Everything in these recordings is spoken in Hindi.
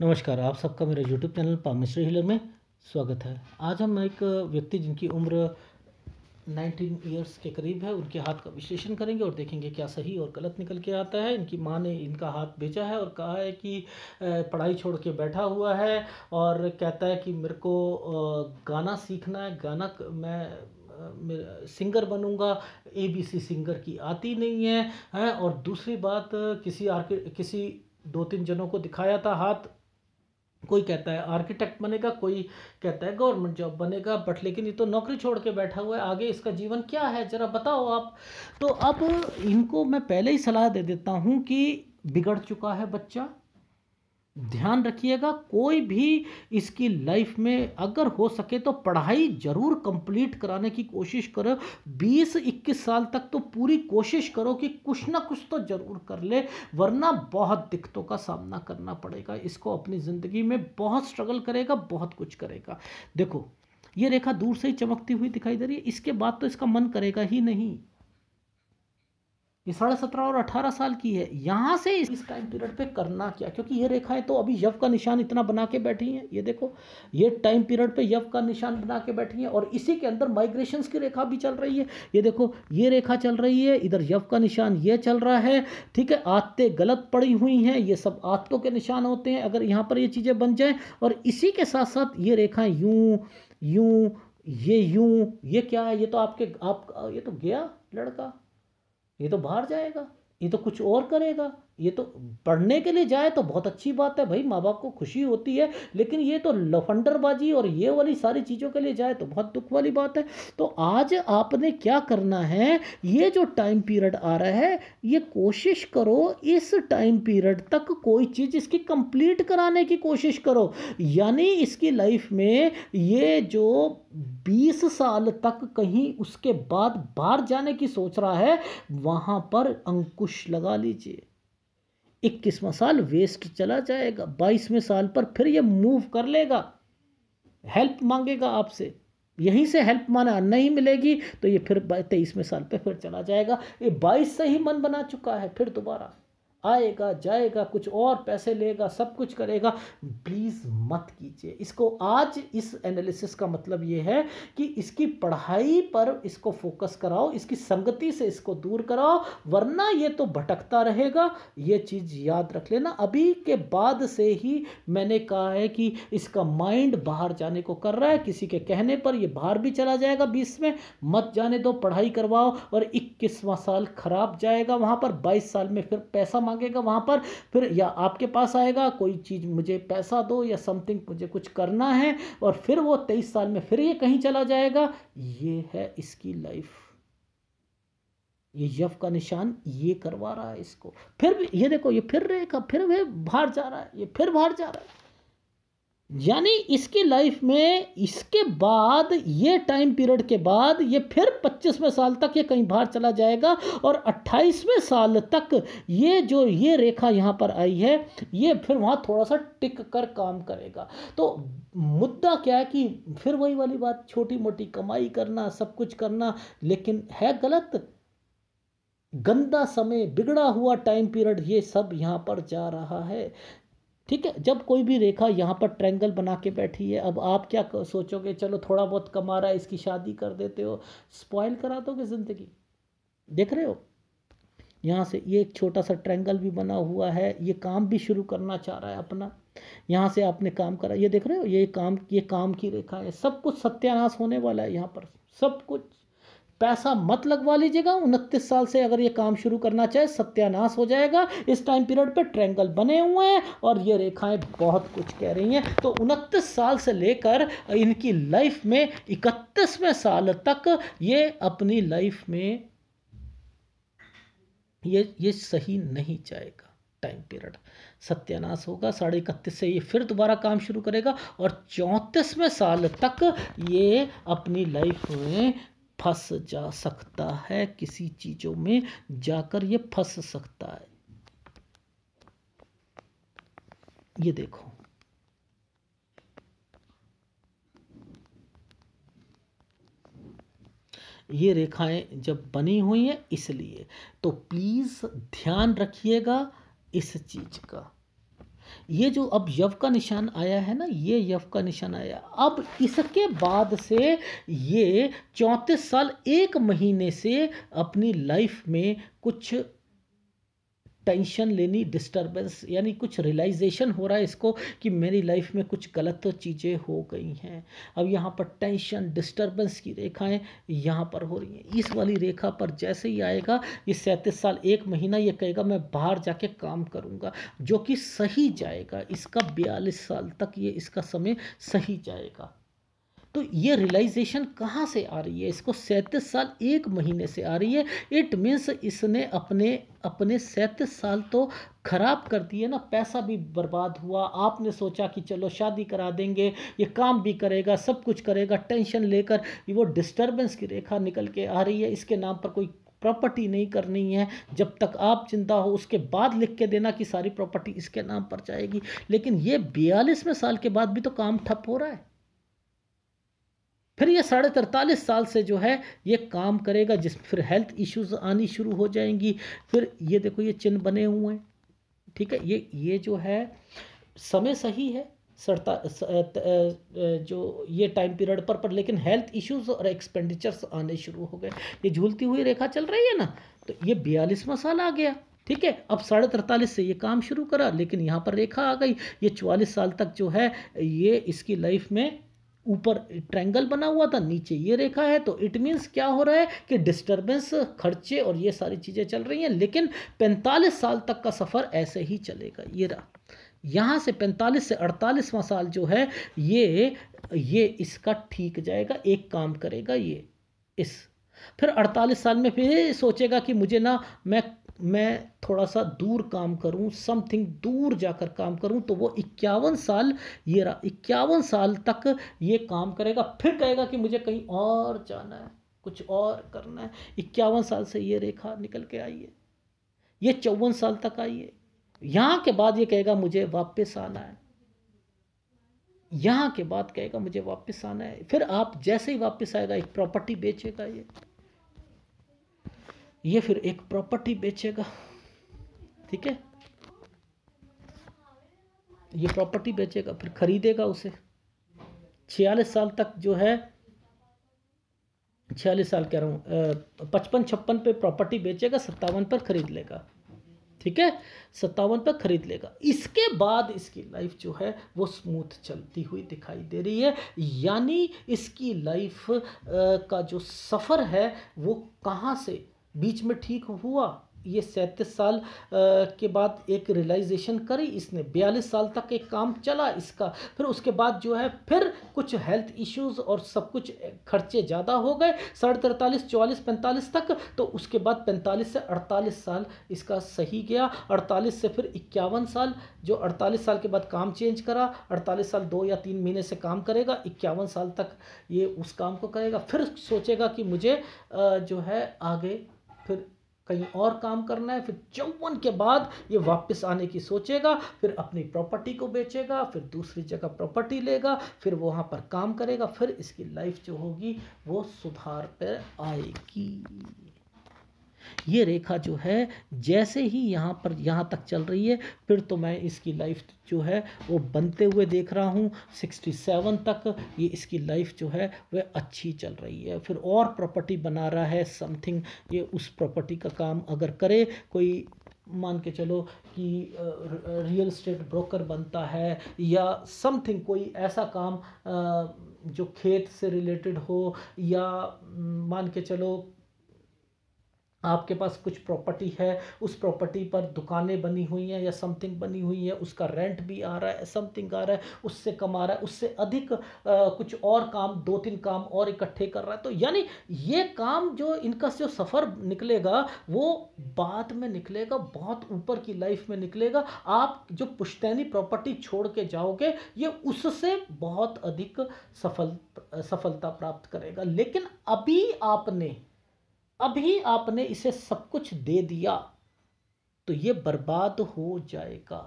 नमस्कार आप सबका मेरे यूट्यूब चैनल पामेश्वर हिलर में स्वागत है आज हम एक व्यक्ति जिनकी उम्र 19 ईयर्स के करीब है उनके हाथ का विश्लेषण करेंगे और देखेंगे क्या सही और गलत निकल के आता है इनकी माँ ने इनका हाथ बेचा है और कहा है कि पढ़ाई छोड़ के बैठा हुआ है और कहता है कि मेरे को गाना सीखना है गाना मैं सिंगर बनूंगा एबीसी सिंगर की आती नहीं है, है और दूसरी बात किसी आर्के किसी दो तीन जनों को दिखाया था हाथ कोई कहता है आर्किटेक्ट बनेगा कोई कहता है गवर्नमेंट जॉब बनेगा बट लेकिन ये तो नौकरी छोड़ के बैठा हुआ है आगे इसका जीवन क्या है ज़रा बताओ आप तो अब इनको मैं पहले ही सलाह दे देता हूँ कि बिगड़ चुका है बच्चा ध्यान रखिएगा कोई भी इसकी लाइफ में अगर हो सके तो पढ़ाई ज़रूर कंप्लीट कराने की कोशिश करो 20-21 साल तक तो पूरी कोशिश करो कि कुछ ना कुछ तो ज़रूर कर ले वरना बहुत दिक्कतों का सामना करना पड़ेगा इसको अपनी ज़िंदगी में बहुत स्ट्रगल करेगा बहुत कुछ करेगा देखो ये रेखा दूर से ही चमकती हुई दिखाई दे रही है इसके बाद तो इसका मन करेगा ही नहीं ये साढ़े सत्रह और अठारह साल की है यहाँ से इस टाइम पीरियड पे करना क्या क्योंकि ये रेखाएं तो अभी यव का निशान इतना बना के बैठी हैं ये देखो ये टाइम पीरियड पे यव का निशान बना के बैठी हैं और इसी के अंदर माइग्रेशन की रेखा भी चल रही है ये देखो ये रेखा चल रही है इधर यव का निशान ये चल रहा है ठीक है आदतें गलत पड़ी हुई हैं ये सब आदतों के निशान होते हैं अगर यहाँ पर ये चीज़ें बन जाएँ और इसी के साथ साथ ये रेखाएँ यूँ यूँ ये यूँ ये क्या है ये तो आपके आप ये तो गया लड़का ये तो बाहर जाएगा ये तो कुछ और करेगा ये तो पढ़ने के लिए जाए तो बहुत अच्छी बात है भाई माँ बाप को खुशी होती है लेकिन ये तो लफंडरबाजी और ये वाली सारी चीज़ों के लिए जाए तो बहुत दुख वाली बात है तो आज आपने क्या करना है ये जो टाइम पीरियड आ रहा है ये कोशिश करो इस टाइम पीरियड तक कोई चीज़ इसकी कंप्लीट कराने की कोशिश करो यानी इसकी लाइफ में ये जो बीस साल तक कहीं उसके बाद बाहर जाने की सोच रहा है वहाँ पर अंकुश लगा लीजिए इक्कीसवा साल वेस्ट चला जाएगा बाईसवें साल पर फिर ये मूव कर लेगा हेल्प मांगेगा आपसे यहीं से हेल्प माना नहीं मिलेगी तो ये फिर तेईसवें साल पे फिर चला जाएगा ये बाईस से ही मन बना चुका है फिर दोबारा आएगा जाएगा कुछ और पैसे लेगा सब कुछ करेगा प्लीज़ मत कीजिए इसको आज इस एनालिसिस का मतलब ये है कि इसकी पढ़ाई पर इसको फोकस कराओ इसकी संगति से इसको दूर कराओ वरना ये तो भटकता रहेगा ये चीज़ याद रख लेना अभी के बाद से ही मैंने कहा है कि इसका माइंड बाहर जाने को कर रहा है किसी के कहने पर ये बाहर भी चला जाएगा बीस में मत जाने दो पढ़ाई करवाओ और इक्कीसवां साल खराब जाएगा वहाँ पर बाईस साल में फिर पैसा मांगेगा वहाँ पर फिर या आपके पास आएगा कोई चीज़ मुझे पैसा दो या समथिंग मुझे कुछ करना है और फिर वो तेईस साल में फिर ये कहीं चला जाएगा ये है इसकी लाइफ ये यफ का निशान ये करवा रहा है इसको फिर भी ये देखो ये फिर रहेगा फिर वे बाहर जा रहा है ये फिर बाहर जा रहा है यानी इसकी लाइफ में इसके बाद ये टाइम पीरियड के बाद ये फिर पच्चीसवें साल तक ये कहीं बाहर चला जाएगा और अट्ठाईसवें साल तक ये जो ये रेखा यहाँ पर आई है ये फिर वहाँ थोड़ा सा टिक कर काम करेगा तो मुद्दा क्या है कि फिर वही वाली बात छोटी मोटी कमाई करना सब कुछ करना लेकिन है गलत गंदा समय बिगड़ा हुआ टाइम पीरियड ये सब यहाँ पर जा रहा है ठीक है जब कोई भी रेखा यहाँ पर ट्रैंगल बना के बैठी है अब आप क्या सोचोगे चलो थोड़ा बहुत कमा रहा है इसकी शादी कर देते हो स्पॉइल करा दोगे ज़िंदगी देख रहे हो यहाँ से ये एक छोटा सा ट्रैंगल भी बना हुआ है ये काम भी शुरू करना चाह रहा है अपना यहाँ से आपने काम करा ये देख रहे हो ये काम ये काम की रेखा है सब कुछ सत्यानाश होने वाला है यहाँ पर सब कुछ पैसा मत लगवा लीजिएगा उनतीस साल से अगर ये काम शुरू करना चाहे सत्यानाश हो जाएगा इस टाइम पीरियड पे ट्रैंगल बने हुए हैं और ये रेखाएं बहुत कुछ कह रही हैं तो उनतीस साल से लेकर इनकी लाइफ में इकतीसवें साल तक ये अपनी लाइफ में ये ये सही नहीं जाएगा टाइम पीरियड सत्यानाश होगा साढ़े इकतीस से ये फिर दोबारा काम शुरू करेगा और चौंतीसवें साल तक ये अपनी लाइफ में फंस जा सकता है किसी चीज़ों में जाकर ये फंस सकता है ये देखो ये रेखाएं जब बनी हुई हैं इसलिए तो प्लीज़ ध्यान रखिएगा इस चीज़ का ये जो अब यव का निशान आया है ना ये यव का निशान आया अब इसके बाद से ये चौंतीस साल एक महीने से अपनी लाइफ में कुछ टेंशन लेनी डिस्टर्बेंस यानी कुछ रियलाइजेशन हो रहा है इसको कि मेरी लाइफ में कुछ गलत तो चीज़ें हो गई हैं अब यहाँ पर टेंशन डिस्टर्बेंस की रेखाएं यहाँ पर हो रही हैं इस वाली रेखा पर जैसे ही आएगा ये सैंतीस साल एक महीना ये कहेगा मैं बाहर जाके काम करूँगा जो कि सही जाएगा इसका बयालीस साल तक ये इसका समय सही जाएगा तो ये रियलाइजेशन कहाँ से आ रही है इसको सैंतीस साल एक महीने से आ रही है इट मीन्स इसने अपने अपने सैंतीस साल तो ख़राब कर दिए ना पैसा भी बर्बाद हुआ आपने सोचा कि चलो शादी करा देंगे ये काम भी करेगा सब कुछ करेगा टेंशन लेकर वो डिस्टर्बेंस की रेखा निकल के आ रही है इसके नाम पर कोई प्रॉपर्टी नहीं करनी है जब तक आप चिंता हो उसके बाद लिख के देना कि सारी प्रॉपर्टी इसके नाम पर जाएगी लेकिन ये बयालीसवें साल के बाद भी तो काम ठप हो रहा है फिर ये साढ़े तरतालीस साल से जो है ये काम करेगा जिस फिर हेल्थ इश्यूज आनी शुरू हो जाएंगी फिर ये देखो ये चिन्ह बने हुए हैं ठीक है ये ये जो है समय सही है सड़ता जो ये टाइम पीरियड पर पर लेकिन हेल्थ इश्यूज और एक्सपेंडिचर्स आने शुरू हो गए ये झूलती हुई रेखा चल रही है ना तो ये बयालीसवा साल आ गया ठीक है अब साढ़े तरतालीस से ये काम शुरू करा लेकिन यहाँ पर रेखा आ गई ये चवालीस साल तक जो है ये इसकी लाइफ में ऊपर ट्रैंगल बना हुआ था नीचे ये रेखा है तो इट मीन्स क्या हो रहा है कि डिस्टर्बेंस खर्चे और ये सारी चीज़ें चल रही हैं लेकिन पैंतालीस साल तक का सफ़र ऐसे ही चलेगा ये रहा यहाँ से पैंतालीस से अड़तालीसवां साल जो है ये ये इसका ठीक जाएगा एक काम करेगा ये इस फिर 48 साल में फिर सोचेगा कि मुझे ना मैं मैं थोड़ा सा दूर काम करूं समथिंग दूर जाकर काम करूं तो वो इक्यावन साल ये इक्यावन साल तक ये काम करेगा फिर कहेगा कि मुझे कहीं और जाना है कुछ और करना है इक्यावन साल से ये रेखा निकल के आई है ये चौवन साल तक आई है यहाँ के बाद ये कहेगा मुझे वापस आना है यहाँ के बाद कहेगा मुझे वापस आना है फिर आप जैसे ही वापस आएगा एक प्रॉपर्टी बेचेगा ये ये फिर एक प्रॉपर्टी बेचेगा ठीक है ये प्रॉपर्टी बेचेगा फिर खरीदेगा उसे छियालीस साल तक जो है छियालीस साल कह रहा हूँ पचपन छप्पन पे प्रॉपर्टी बेचेगा सत्तावन पर खरीद लेगा ठीक है सत्तावन पर खरीद लेगा इसके बाद इसकी लाइफ जो है वो स्मूथ चलती हुई दिखाई दे रही है यानी इसकी लाइफ का जो सफ़र है वो कहाँ से बीच में ठीक हुआ ये सैंतीस साल के बाद एक रियलाइजेशन करी इसने बयालीस साल तक एक काम चला इसका फिर उसके बाद जो है फिर कुछ हेल्थ इश्यूज और सब कुछ खर्चे ज़्यादा हो गए साढ़े तिरतालीस चौवालीस पैंतालीस तक तो उसके बाद पैंतालीस से अड़तालीस साल इसका सही गया अड़तालीस से फिर इक्यावन साल जो अड़तालीस साल के बाद काम चेंज करा अड़तालीस साल दो या तीन महीने से काम करेगा इक्यावन साल तक ये उस काम को करेगा फिर सोचेगा कि मुझे जो है आगे फिर कहीं और काम करना है फिर चौवन के बाद ये वापस आने की सोचेगा फिर अपनी प्रॉपर्टी को बेचेगा फिर दूसरी जगह प्रॉपर्टी लेगा फिर वहाँ पर काम करेगा फिर इसकी लाइफ जो होगी वो सुधार पर आएगी ये रेखा जो है जैसे ही यहाँ पर यहाँ तक चल रही है फिर तो मैं इसकी लाइफ जो है वो बनते हुए देख रहा हूँ सिक्सटी सेवन तक ये इसकी लाइफ जो है वह अच्छी चल रही है फिर और प्रॉपर्टी बना रहा है समथिंग ये उस प्रॉपर्टी का काम अगर करे कोई मान के चलो कि रियल स्टेट ब्रोकर बनता है या समथिंग कोई ऐसा काम जो खेत से रिलेटेड हो या मान के चलो आपके पास कुछ प्रॉपर्टी है उस प्रॉपर्टी पर दुकानें बनी हुई हैं या समथिंग बनी हुई है उसका रेंट भी आ रहा है समथिंग आ रहा है उससे कमा रहा है उससे अधिक आ, कुछ और काम दो तीन काम और इकट्ठे कर रहा है तो यानी ये काम जो इनका जो सफ़र निकलेगा वो बाद में निकलेगा बहुत ऊपर की लाइफ में निकलेगा आप जो पुश्तैनी प्रॉपर्टी छोड़ के जाओगे ये उससे बहुत अधिक सफल सफलता प्राप्त करेगा लेकिन अभी आपने अभी आपने इसे सब कुछ दे दिया तो ये बर्बाद हो जाएगा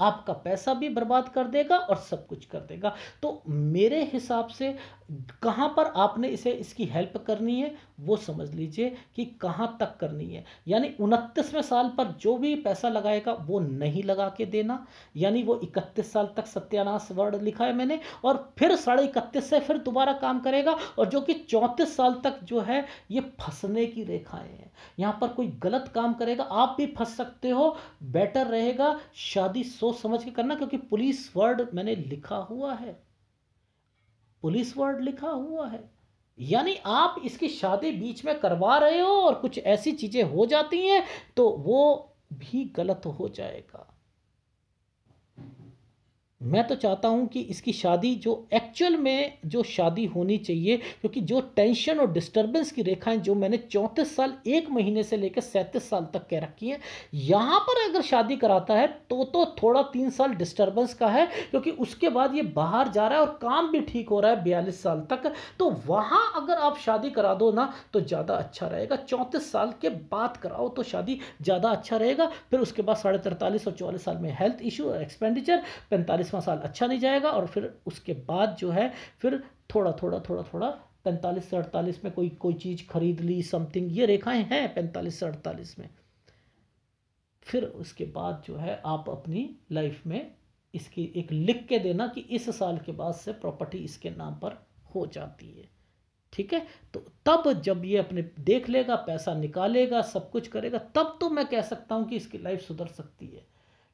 आपका पैसा भी बर्बाद कर देगा और सब कुछ कर देगा तो मेरे हिसाब से कहाँ पर आपने इसे इसकी हेल्प करनी है वो समझ लीजिए कि कहाँ तक करनी है यानी उनतीसवें साल पर जो भी पैसा लगाएगा वो नहीं लगा के देना यानी वो इकतीस साल तक सत्यानाश वर्ड लिखा है मैंने और फिर साढ़े इकतीस से फिर दोबारा काम करेगा और जो कि चौंतीस साल तक जो है ये फंसने की रेखाएँ हैं यहाँ पर कोई गलत काम करेगा आप भी फंस सकते हो बेटर रहेगा शादी सोच सोच समझ के करना क्योंकि पुलिस वर्ड मैंने लिखा हुआ है पुलिस वर्ड लिखा हुआ है यानी आप इसकी शादी बीच में करवा रहे हो और कुछ ऐसी चीज़ें हो जाती हैं तो वो भी गलत हो जाएगा मैं तो चाहता हूं कि इसकी शादी जो एक्चुअल में जो शादी होनी चाहिए क्योंकि जो टेंशन और डिस्टरबेंस की रेखाएं जो मैंने चौंतीस साल एक महीने से लेकर सैंतीस साल तक कह रखी हैं यहाँ पर अगर शादी कराता है तो तो थोड़ा तीन साल डिस्टरबेंस का है क्योंकि उसके बाद ये बाहर जा रहा है और काम भी ठीक हो रहा है बयालीस साल तक तो वहाँ अगर आप शादी करा दो ना तो ज़्यादा अच्छा रहेगा चौंतीस साल के बाद कराओ तो शादी ज़्यादा अच्छा रहेगा फिर उसके बाद साढ़े और चौवालीस साल में हेल्थ इशू और एक्सपेंडिचर पैंतालीस चालीसवां साल अच्छा नहीं जाएगा और फिर उसके बाद जो है फिर थोड़ा थोड़ा थोड़ा थोड़ा पैंतालीस से अड़तालीस में कोई कोई चीज़ खरीद ली समथिंग ये रेखाएं हैं पैंतालीस से अड़तालीस में फिर उसके बाद जो है आप अपनी लाइफ में इसकी एक लिख के देना कि इस साल के बाद से प्रॉपर्टी इसके नाम पर हो जाती है ठीक है तो तब जब ये अपने देख लेगा पैसा निकालेगा सब कुछ करेगा तब तो मैं कह सकता हूँ कि इसकी लाइफ सुधर सकती है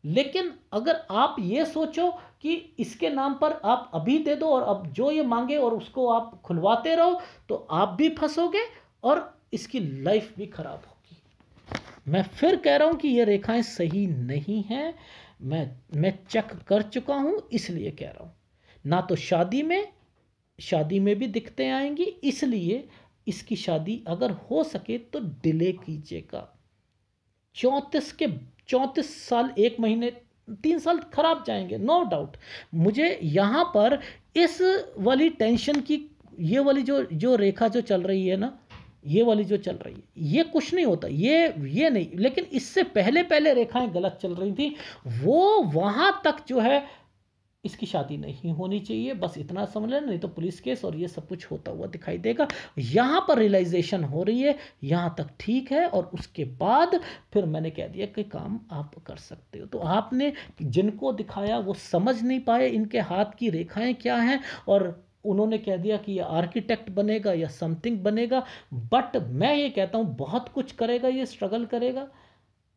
लेकिन अगर आप ये सोचो कि इसके नाम पर आप अभी दे दो और अब जो ये मांगे और उसको आप खुलवाते रहो तो आप भी फंसोगे और इसकी लाइफ भी खराब होगी मैं फिर कह रहा हूं कि ये रेखाएं सही नहीं हैं मैं मैं चेक कर चुका हूं इसलिए कह रहा हूं ना तो शादी में शादी में भी दिखते आएंगी इसलिए इसकी शादी अगर हो सके तो डिले कीजिएगा चौंतीस के चौंतीस साल एक महीने तीन साल खराब जाएंगे नो डाउट मुझे यहाँ पर इस वाली टेंशन की ये वाली जो जो रेखा जो चल रही है ना ये वाली जो चल रही है ये कुछ नहीं होता ये ये नहीं लेकिन इससे पहले पहले रेखाएं गलत चल रही थी वो वहाँ तक जो है इसकी शादी नहीं होनी चाहिए बस इतना समझ लेना नहीं तो पुलिस केस और ये सब कुछ होता हुआ दिखाई देगा यहाँ पर रियलाइजेशन हो रही है यहाँ तक ठीक है और उसके बाद फिर मैंने कह दिया कि काम आप कर सकते हो तो आपने जिनको दिखाया वो समझ नहीं पाए इनके हाथ की रेखाएं क्या हैं और उन्होंने कह दिया कि ये आर्किटेक्ट बनेगा या समथिंग बनेगा बट मैं ये कहता हूँ बहुत कुछ करेगा ये स्ट्रगल करेगा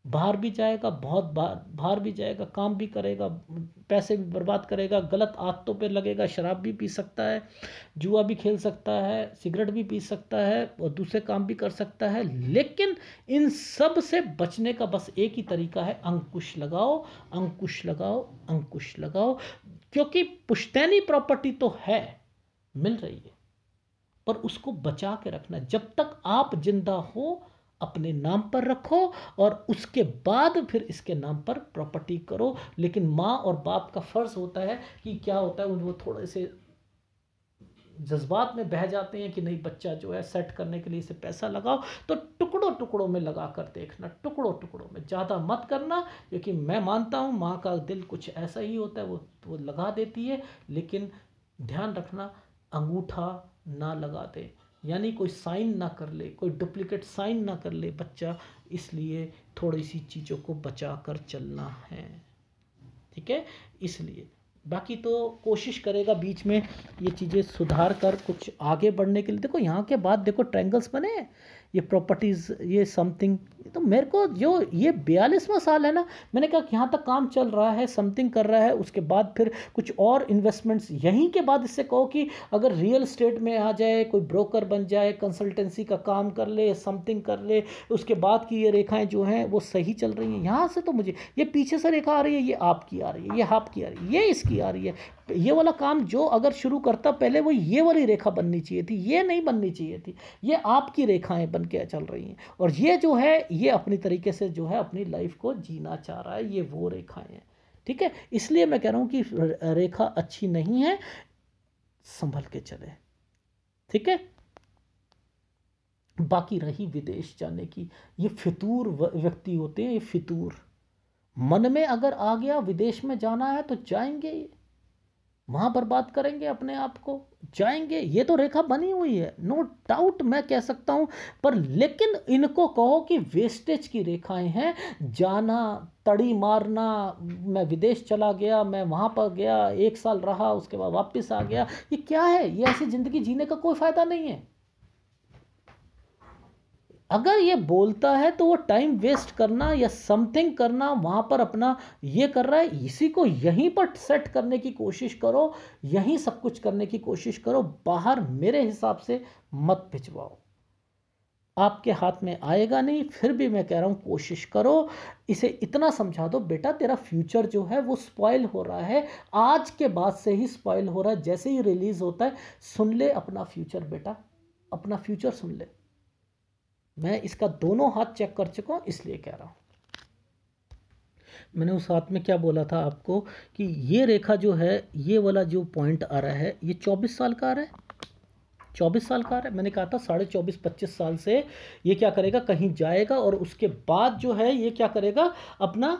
बाहर भी जाएगा बहुत बाहर बाहर भी जाएगा काम भी करेगा पैसे भी बर्बाद करेगा गलत आदतों पे लगेगा शराब भी पी सकता है जुआ भी खेल सकता है सिगरेट भी पी सकता है और दूसरे काम भी कर सकता है लेकिन इन सब से बचने का बस एक ही तरीका है अंकुश लगाओ अंकुश लगाओ अंकुश लगाओ क्योंकि पुश्तैनी प्रॉपर्टी तो है मिल रही है पर उसको बचा के रखना जब तक आप जिंदा हो अपने नाम पर रखो और उसके बाद फिर इसके नाम पर प्रॉपर्टी करो लेकिन माँ और बाप का फ़र्ज़ होता है कि क्या होता है वो थोड़े से जज्बात में बह जाते हैं कि नहीं बच्चा जो है सेट करने के लिए इसे पैसा लगाओ तो टुकड़ों टुकड़ों में लगा कर देखना टुकड़ों टुकड़ों में ज़्यादा मत करना क्योंकि मैं मानता हूँ माँ का दिल कुछ ऐसा ही होता है वो वो लगा देती है लेकिन ध्यान रखना अंगूठा ना लगा दें यानी कोई साइन ना कर ले कोई डुप्लीकेट साइन ना कर ले बच्चा इसलिए थोड़ी सी चीज़ों को बचा कर चलना है ठीक है इसलिए बाकी तो कोशिश करेगा बीच में ये चीज़ें सुधार कर कुछ आगे बढ़ने के लिए देखो यहाँ के बाद देखो ट्रैंगल्स बने ये प्रॉपर्टीज़ ये समथिंग तो मेरे को जो ये बयालीसवां साल है ना मैंने कहा कि यहाँ तक काम चल रहा है समथिंग कर रहा है उसके बाद फिर कुछ और इन्वेस्टमेंट्स यहीं के बाद इससे कहो कि अगर रियल स्टेट में आ जाए कोई ब्रोकर बन जाए कंसल्टेंसी का काम कर ले समथिंग कर ले उसके बाद की ये रेखाएं जो हैं वो सही चल रही हैं यहाँ से तो मुझे ये पीछे से रेखा आ रही है ये आपकी आ रही है ये आपकी आ रही है ये इसकी आ रही है ये वाला काम जो अगर शुरू करता पहले वो ये वाली रेखा बननी चाहिए थी ये नहीं बननी चाहिए थी ये आपकी रेखाएँ बन के चल रही हैं और ये जो है ये अपनी तरीके से जो है अपनी लाइफ को जीना चाह रहा है ये वो रेखाएं हैं ठीक है इसलिए मैं कह रहा हूं कि रेखा अच्छी नहीं है संभल के चले ठीक है बाकी रही विदेश जाने की ये फितूर व्यक्ति होते हैं ये फितूर मन में अगर आ गया विदेश में जाना है तो जाएंगे ये वहाँ बर्बाद करेंगे अपने आप को जाएंगे ये तो रेखा बनी हुई है नो डाउट मैं कह सकता हूँ पर लेकिन इनको कहो कि वेस्टेज की रेखाएं हैं जाना तड़ी मारना मैं विदेश चला गया मैं वहाँ पर गया एक साल रहा उसके बाद वापस आ गया ये क्या है ये ऐसी ज़िंदगी जीने का कोई फ़ायदा नहीं है अगर ये बोलता है तो वो टाइम वेस्ट करना या समथिंग करना वहाँ पर अपना ये कर रहा है इसी को यहीं पर सेट करने की कोशिश करो यहीं सब कुछ करने की कोशिश करो बाहर मेरे हिसाब से मत भिजवाओ आपके हाथ में आएगा नहीं फिर भी मैं कह रहा हूँ कोशिश करो इसे इतना समझा दो बेटा तेरा फ्यूचर जो है वो स्पॉयल हो रहा है आज के बाद से ही स्पॉयल हो रहा है जैसे ही रिलीज़ होता है सुन ले अपना फ्यूचर बेटा अपना फ्यूचर सुन ले मैं इसका दोनों हाथ चेक कर चुका हूँ इसलिए कह रहा हूँ मैंने उस हाथ में क्या बोला था आपको कि ये रेखा जो है ये वाला जो पॉइंट आ रहा है ये चौबीस साल का आ रहा है चौबीस साल का आ रहा है मैंने कहा था साढ़े चौबीस पच्चीस साल से ये क्या करेगा कहीं जाएगा और उसके बाद जो है ये क्या करेगा अपना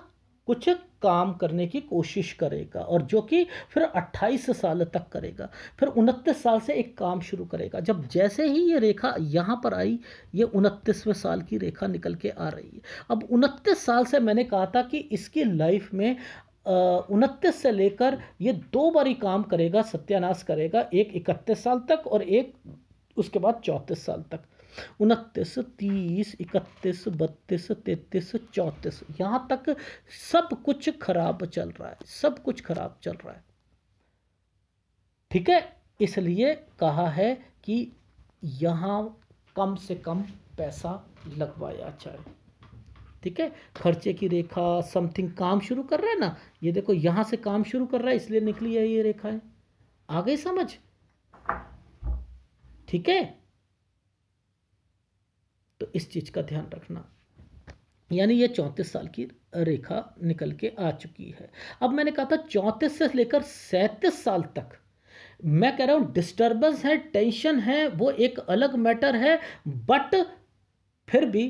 कुछ काम करने की कोशिश करेगा और जो कि फिर 28 साल तक करेगा फिर उनतीस साल से एक काम शुरू करेगा जब जैसे ही ये रेखा यहाँ पर आई ये उनतीसवें साल की रेखा निकल के आ रही है अब उनतीस साल से मैंने कहा था कि इसकी लाइफ में उनतीस से लेकर ये दो बारी काम करेगा सत्यानाश करेगा एक इकतीस साल तक और एक उसके बाद चौंतीस साल तक उनतीस तीस इकतीस बत्तीस तैतीस चौंतीस यहाँ तक सब कुछ खराब चल रहा है सब कुछ खराब चल रहा है ठीक है इसलिए कहा है कि यहाँ कम से कम पैसा लगवाया जाए ठीक है खर्चे की रेखा समथिंग काम शुरू कर रहा है ना ये देखो यहाँ से काम शुरू कर रहा है इसलिए निकली है ये रेखाएं आ गई समझ ठीक है तो इस चीज़ का ध्यान रखना यानी ये चौंतीस साल की रेखा निकल के आ चुकी है अब मैंने कहा था चौंतीस से लेकर सैंतीस साल तक मैं कह रहा हूँ डिस्टर्बेंस है टेंशन है वो एक अलग मैटर है बट फिर भी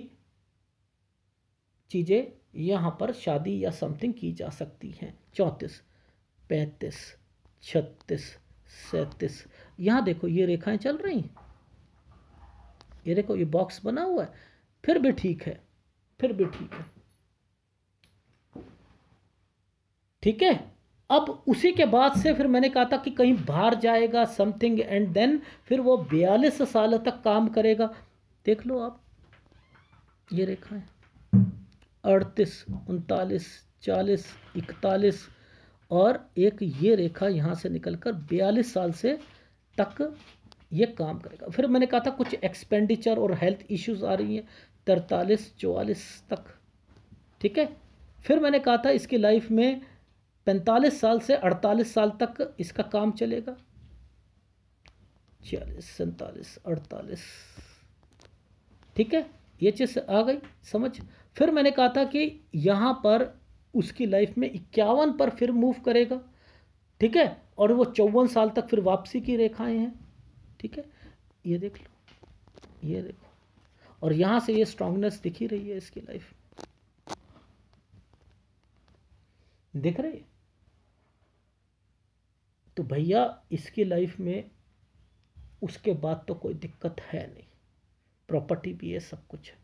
चीज़ें यहाँ पर शादी या समथिंग की जा सकती हैं चौंतीस पैंतीस छत्तीस सैंतीस यहाँ देखो ये रेखाएं चल रही हैं ये देखो ये बॉक्स बना हुआ है फिर भी ठीक है फिर भी ठीक है ठीक है अब उसी के बाद से फिर मैंने कहा था कि कहीं बाहर जाएगा समथिंग एंड देन फिर वो बयालीस साल तक काम करेगा देख लो आप ये रेखा है अड़तीस उनतालीस चालीस इकतालीस और एक ये रेखा यहाँ से निकलकर बयालीस साल से तक ये काम करेगा फिर मैंने कहा था कुछ एक्सपेंडिचर और हेल्थ इश्यूज आ रही हैं तरतालीस चौवालीस तक ठीक है फिर मैंने कहा था इसकी लाइफ में पैंतालीस साल से अड़तालीस साल तक इसका काम चलेगा छियालीस सैंतालीस अड़तालीस ठीक है ये चीज़ आ गई समझ फिर मैंने कहा था कि यहाँ पर उसकी लाइफ में इक्यावन पर फिर मूव करेगा ठीक है और वो चौवन साल तक फिर वापसी की रेखाएं हैं ठीक है ये देख लो ये देखो और यहाँ से ये स्ट्रांगनेस दिख ही रही है इसकी लाइफ दिख रही है तो भैया इसकी लाइफ में उसके बाद तो कोई दिक्कत है नहीं प्रॉपर्टी भी है सब कुछ है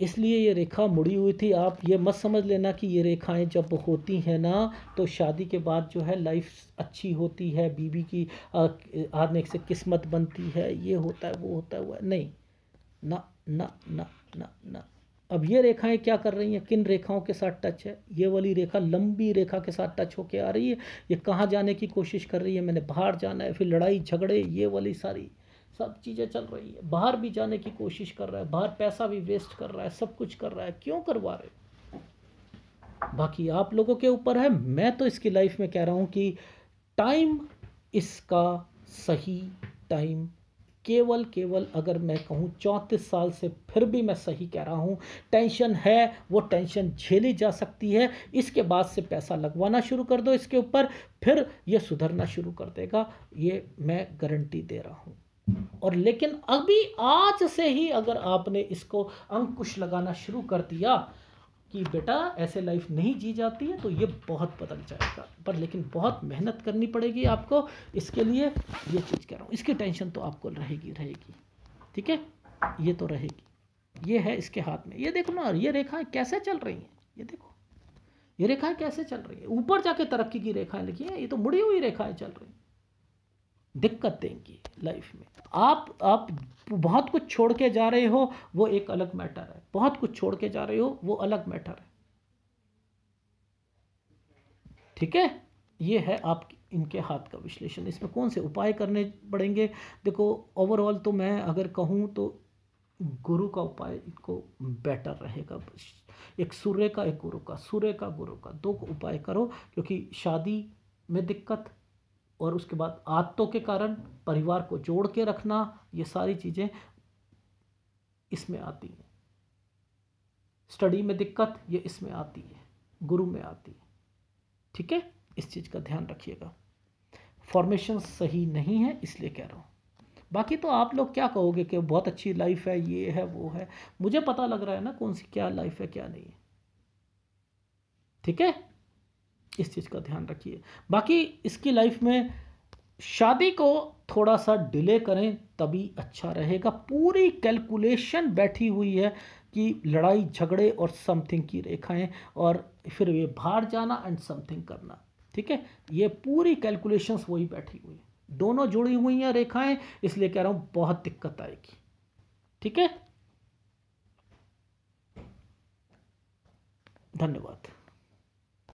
इसलिए ये रेखा मुड़ी हुई थी आप ये मत समझ लेना कि ये रेखाएं जब होती हैं ना तो शादी के बाद जो है लाइफ अच्छी होती है बीवी की आदमी से किस्मत बनती है ये होता है वो होता है है नहीं ना ना ना ना ना अब ये रेखाएं क्या कर रही हैं किन रेखाओं के साथ टच है ये वाली रेखा लंबी रेखा के साथ टच होके आ रही है ये कहाँ जाने की कोशिश कर रही है मैंने बाहर जाना है फिर लड़ाई झगड़े ये वाली सारी सब चीज़ें चल रही है बाहर भी जाने की कोशिश कर रहा है बाहर पैसा भी वेस्ट कर रहा है सब कुछ कर रहा है क्यों करवा रहे बाकी आप लोगों के ऊपर है मैं तो इसकी लाइफ में कह रहा हूँ कि टाइम इसका सही टाइम केवल केवल अगर मैं कहूँ चौंतीस साल से फिर भी मैं सही कह रहा हूँ टेंशन है वो टेंशन झेली जा सकती है इसके बाद से पैसा लगवाना शुरू कर दो इसके ऊपर फिर ये सुधरना शुरू कर देगा ये मैं गारंटी दे रहा हूँ और लेकिन अभी आज से ही अगर आपने इसको अंकुश लगाना शुरू कर दिया कि बेटा ऐसे लाइफ नहीं जी जाती है तो ये बहुत बदल जाएगा पर लेकिन बहुत मेहनत करनी पड़ेगी आपको इसके लिए ये चीज़ कह रहा हूँ इसकी टेंशन तो आपको रहेगी रहेगी ठीक है ये तो रहेगी ये है इसके हाथ में ये देखो ना और ये रेखाएं कैसे चल रही हैं ये देखो ये रेखाएं कैसे चल रही है ऊपर जाके तरक्की की रेखाएं लिखी है ये तो मुड़ी हुई रेखाएं चल रही हैं दिक्कत देंगी लाइफ में आप आप बहुत कुछ छोड़ के जा रहे हो वो एक अलग मैटर है बहुत कुछ छोड़ के जा रहे हो वो अलग मैटर है ठीक है ये है आप इनके हाथ का विश्लेषण इसमें कौन से उपाय करने पड़ेंगे देखो ओवरऑल तो मैं अगर कहूँ तो गुरु का उपाय को बेटर रहेगा एक सूर्य का एक गुरु का सूर्य का गुरु का दो उपाय करो क्योंकि शादी में दिक्कत और उसके बाद आदतों के कारण परिवार को जोड़ के रखना ये सारी चीज़ें इसमें आती हैं स्टडी में दिक्कत ये इसमें आती है गुरु में आती है ठीक है इस चीज़ का ध्यान रखिएगा फॉर्मेशन सही नहीं है इसलिए कह रहा हूँ बाकी तो आप लोग क्या कहोगे कि बहुत अच्छी लाइफ है ये है वो है मुझे पता लग रहा है ना कौन सी क्या लाइफ है क्या नहीं है ठीक है इस चीज़ का ध्यान रखिए बाकी इसकी लाइफ में शादी को थोड़ा सा डिले करें तभी अच्छा रहेगा पूरी कैलकुलेशन बैठी हुई है कि लड़ाई झगड़े और समथिंग की रेखाएं और फिर वे बाहर जाना एंड समथिंग करना ठीक है ये पूरी कैलकुलेशंस वही बैठी हुई है दोनों जुड़ी हुई हैं रेखाएं इसलिए कह रहा हूँ बहुत दिक्कत आएगी ठीक है धन्यवाद